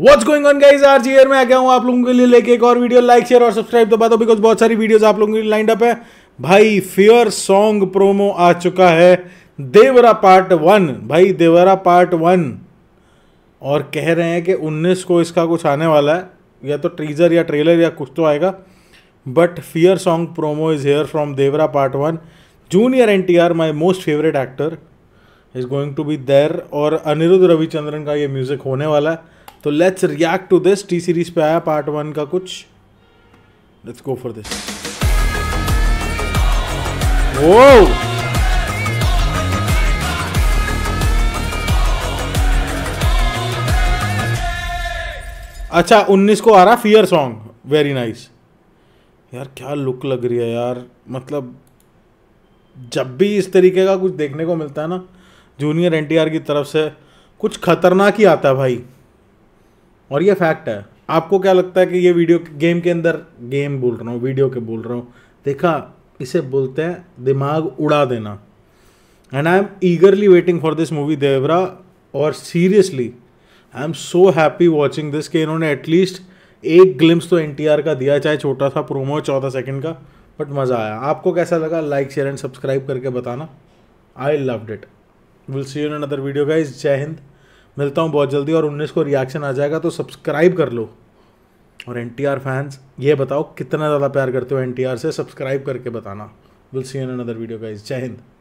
what's going on guys आज जी में आ गया हूँ आप लोगों के लिए लेके एक और वीडियो लाइक शेयर और सब्सक्राइब दबा दो बिकॉज बहुत सारी वीडियोस आप लोगों के लिए लाइंड अप है भाई फियर सॉन्ग प्रोमो आ चुका है देवरा पार्ट वन भाई देवरा पार्ट वन और कह रहे हैं कि 19 को इसका कुछ आने वाला है या तो ट्रीजर या ट्रेलर या कुछ तो आएगा but fear song promo is here from Devara part one junior N T R my most favourite actor is going to be there और अनिरुद्ध रविचंद्रन का ये म्यूज़िक होने वाला है तो let's react to this T Series पे आया पार्ट वन का कुछ लेट्स गो फॉर दिस अच्छा उन्नीस को आ रहा फियर सॉन्ग वेरी नाइस यार क्या लुक लग रही है यार मतलब जब भी इस तरीके का कुछ देखने को मिलता है ना जूनियर एन की तरफ से कुछ खतरनाक ही आता है भाई और ये फैक्ट है आपको क्या लगता है कि ये वीडियो गेम के अंदर गेम बोल रहा हूँ वीडियो के बोल रहा हूँ देखा इसे बोलते हैं दिमाग उड़ा देना and I am eagerly waiting for this movie Devara और seriously I am so happy watching this कि इन्होंने एटलीस्ट एक ग्लिम्स तो एन का दिया चाहे छोटा सा प्रोमो चौदह सेकेंड का बट मज़ा आया आपको कैसा लगा लाइक शेयर एंड सब्सक्राइब करके बताना I loved it will see in another video guys जय हिंद मिलता हूँ बहुत जल्दी और उन्नीस को रिएक्शन आ जाएगा तो सब्सक्राइब कर लो और एन टी आर फैंस ये बताओ कितना ज़्यादा प्यार करते हो एन टी आर से सब्सक्राइब करके बताना will see in another video guys जय हिंद